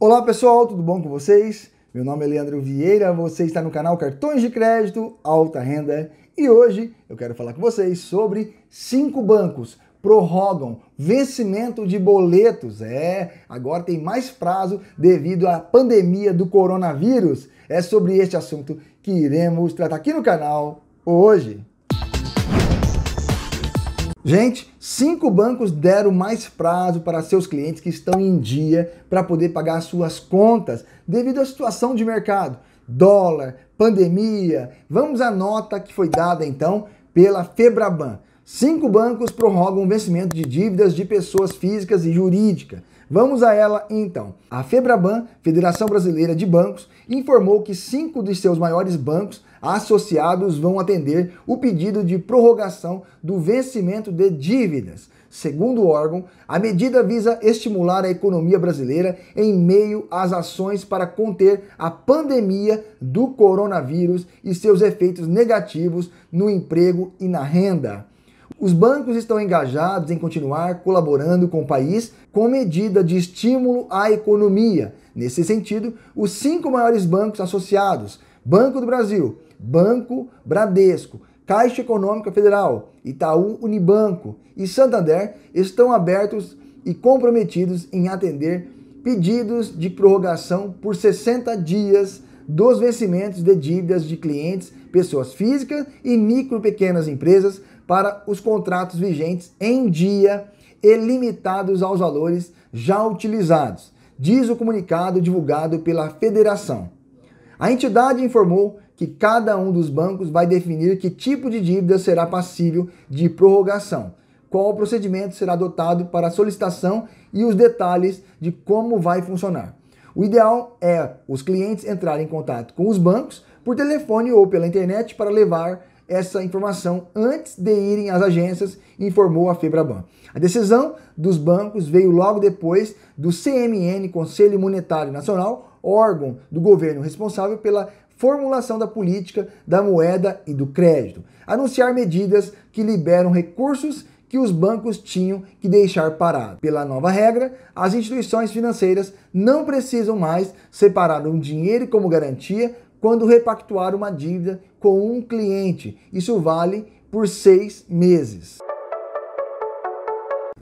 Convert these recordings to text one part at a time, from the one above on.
Olá pessoal, tudo bom com vocês? Meu nome é Leandro Vieira, você está no canal Cartões de Crédito Alta Renda e hoje eu quero falar com vocês sobre cinco bancos prorrogam vencimento de boletos. É, agora tem mais prazo devido à pandemia do coronavírus. É sobre este assunto que iremos tratar aqui no canal hoje. Gente, cinco bancos deram mais prazo para seus clientes que estão em dia para poder pagar suas contas devido à situação de mercado, dólar, pandemia. Vamos à nota que foi dada então pela Febraban. Cinco bancos prorrogam o vencimento de dívidas de pessoas físicas e jurídicas. Vamos a ela então. A Febraban, Federação Brasileira de Bancos, informou que cinco de seus maiores bancos associados vão atender o pedido de prorrogação do vencimento de dívidas. Segundo o órgão, a medida visa estimular a economia brasileira em meio às ações para conter a pandemia do coronavírus e seus efeitos negativos no emprego e na renda. Os bancos estão engajados em continuar colaborando com o país com medida de estímulo à economia. Nesse sentido, os cinco maiores bancos associados, Banco do Brasil, Banco Bradesco, Caixa Econômica Federal, Itaú Unibanco e Santander estão abertos e comprometidos em atender pedidos de prorrogação por 60 dias dos vencimentos de dívidas de clientes, pessoas físicas e micro pequenas empresas para os contratos vigentes em dia e limitados aos valores já utilizados, diz o comunicado divulgado pela federação. A entidade informou que cada um dos bancos vai definir que tipo de dívida será passível de prorrogação, qual procedimento será adotado para a solicitação e os detalhes de como vai funcionar. O ideal é os clientes entrarem em contato com os bancos por telefone ou pela internet para levar essa informação antes de irem às agências, informou a Febraban. A decisão dos bancos veio logo depois do CMN, Conselho Monetário Nacional, órgão do governo responsável pela formulação da política da moeda e do crédito, anunciar medidas que liberam recursos que os bancos tinham que deixar parado. Pela nova regra, as instituições financeiras não precisam mais separar um dinheiro como garantia quando repactuar uma dívida com um cliente. Isso vale por seis meses.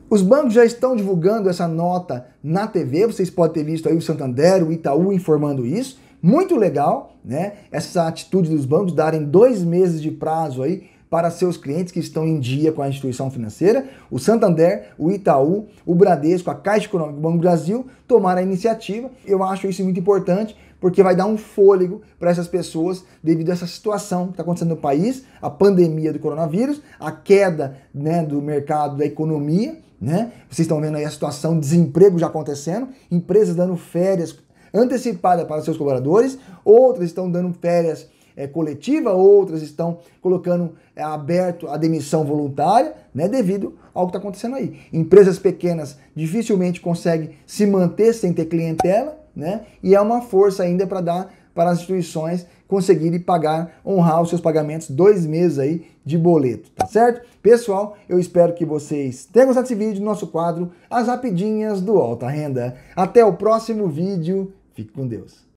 Os bancos já estão divulgando essa nota na TV, vocês podem ter visto aí o Santander, o Itaú informando isso. Muito legal, né? Essa atitude dos bancos darem dois meses de prazo aí para seus clientes que estão em dia com a instituição financeira, o Santander, o Itaú, o Bradesco, a Caixa Econômica do Banco do Brasil tomaram a iniciativa. Eu acho isso muito importante porque vai dar um fôlego para essas pessoas devido a essa situação que está acontecendo no país, a pandemia do coronavírus, a queda né, do mercado da economia. Né? Vocês estão vendo aí a situação de desemprego já acontecendo, empresas dando férias antecipadas para seus colaboradores, outras estão dando férias é, coletiva, outras estão colocando é, aberto a demissão voluntária, né, devido ao que está acontecendo aí. Empresas pequenas dificilmente conseguem se manter sem ter clientela, né, e é uma força ainda para dar para as instituições conseguirem pagar, honrar os seus pagamentos dois meses aí de boleto, tá certo? Pessoal, eu espero que vocês tenham gostado desse vídeo, nosso quadro As Rapidinhas do Alta Renda. Até o próximo vídeo, fique com Deus.